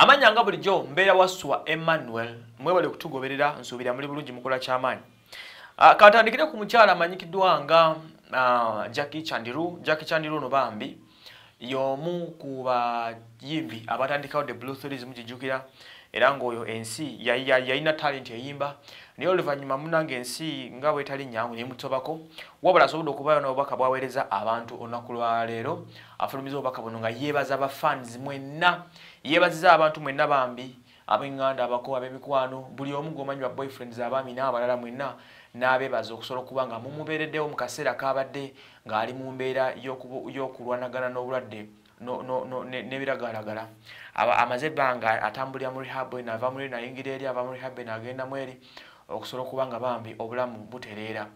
amanya nga bulijjo mbeera waswa emmanuel mwebale okutugoberera nsuubira muli bulungi mukola kyamaanyi ah, katandikire ku mukyala amanyikiddwa nga ah, jacki chandiru jacki chandiru no bambi y'omu ku bayimbi abatandikawo the blue stories mukijjukira era ngoyo ensi yayina talent eyimba naye oluvannyuma munange ensi nga bwetali nyangu nemutobako wabula asobodde okubayo nobubaka bwaweereza abantu olunaku lwaleero afulumiza obubaka buno nga yeebaza bafans mwenna yeebaziza abantu mwenna bambi abeŋŋanda abako ab'emikwano buli omu gomanyi ba boyfriends abaami n'abalala mwenna n'abeebaza okusobola okuba nga mumubeereddewo mu kaseera k'abadde ng'ali mu mbeera y'okulwanagana n'obulwadde nebiragalagala amaze ebbanga atambulira mu rehabu nava muri nayingira eri ava mu rehabu nagenda mueri okusobola okuba nga bambi obulamu butereera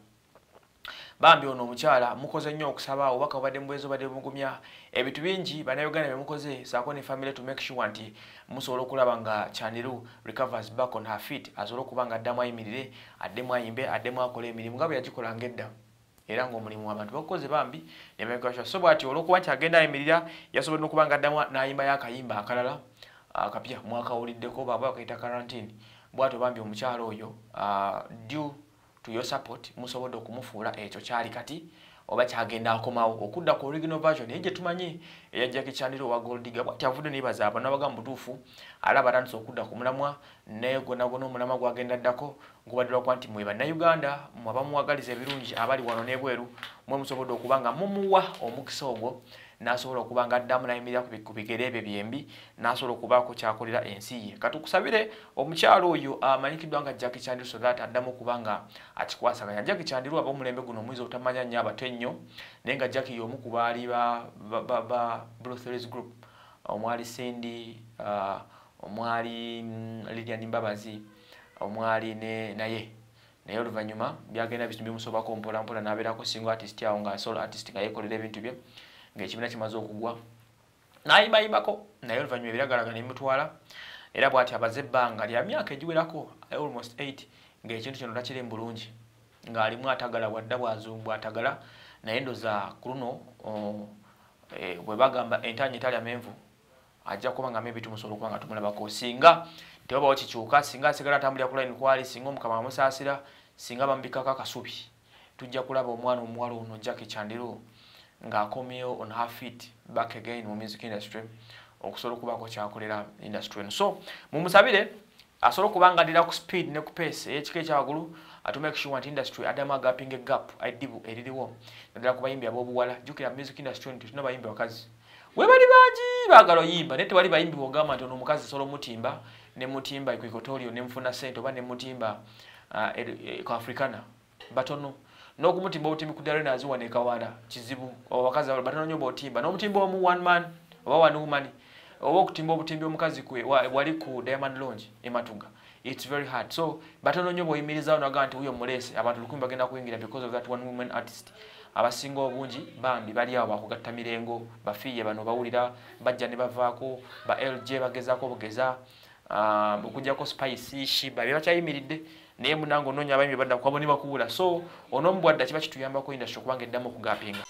bambi ono omukyala mukoze nnyo okusaba obubaka obadde mubwezi obadde bugumya ebintu bingi banayuganda bemukoze saako ne family to make sure nti musobola okulaba nga chaniru recovers back on her feet asobola okuba nga addemu ayimirire addemu ayimbe addemu akola emirimu nga bwe yagikolanga edda era ng'omulimu abantu bakoze bambi nebegasha so bwati olwokuba nti agenda ayimirira yasobola nokuba nga addamu n'ayimba yakayimba akalala akapya ah, mwaka awuliddeko baba bakaita karantine bwati bambi omukyalo oyo uh, due to your support musobodde okumufuula ekyo kyali kati oba kyagenda akomawo okudda ku original version naye gyetumanyi eyajjako ekyaniro wa goldiga bwati avudde neebaza abo nabaga mutuufu alaba atandisa okudda ku mulamwa naye gonagona omulama gwagenda ddako gubadirwakuba nti mwe bannayuganda mwe abamuwagaliza ebirungi abali wano n'ebweru mwe musobodde okuba nga mumuwa omukisa ogwo n'asobola okuba nga addamu nayimirira ku bigere ebyo byembi n'asobola okubaako kyakolera ensi ye katukusabire omukyalo oyo amanyikiddwa nga jack chandiru so that addamu okuba nga akikwasaganya jack chandiru aba omulembe guno omwizi obutamanya nnyo abato ennyo naye nga jack y'omu ku baali ba, ba, ba, ba blothers group omwali sindi uh, omwali mm, lilian mbabazi omwali ne naye naye oluvannyuma byagenda bitu bimusobako mpolampola n'abeerako singo artist awo ngaasolo artist nga yeekolera ebintu bye ng'ekibiina kimaze okugwa n'ayimayimako naye oluvannyuma ebiragalaga nemutwala era bw'ati abaze ebbanga lya myaka egiwerako almost eight ng'ekintu kino takiri mubulungi ng'alimu atagala wadda bwazumbwatagala naye ndoza ku luno oh, eh, bwe bagamba entanya etali amenvu ajja kuba ngamu ebitumusobola okuba nga tumulabako singa tewabawo kikyuka singa asigala atambulira ku line kwali singa omukama amusaasira singa bamubikako akasubi tujja kulaba omwana omuwala ono ojjako ekyandiro ng'akomyewo on her feet back again mu music industry okusobola okubaako kyakolera industry eno so mumusabire asobola okuba nga addira ku speed ne ku pace eyekika ekyawagulu atumakesuwa nti industry adamu agaping egap eddibu eririwo naddala ku bayimbi ab'obuwala jukira music industry nti tulina bayimbi bakazi we bali bangi baagala oyimba naye tewali bayimbi bogamba nti ono omukazi asobola omutimba nemutimba equikotorio nemufuna sente oba nemutimba uh, africana batono n'ogumutimba obutimbi ku ddalo naziwa nekawana kizibu owakazi abala batono nyo bootimba n'omutimba omu one man oba one woman oba okutimba obutimbi omukazi kwe wali ku diamond lounge ematuga its very hard so batono nyo bwoyimirizawo nogaa nti wuyo mulese abantu lukumi bagenda kuyingira because of that one woman artist abasinga obungi bambi bali awo bakugatta mirengo bafiiye bano bawulira bajja ne bavaako ba lg bagezaako bugeza Ah, okujjako spayisi shiba biba kyayimiridde naye munange onoonya abayimi badda kuba bo ne bakuwula so onoomubwadda kiba kituyambako indastry kubanga eddamu okugapinga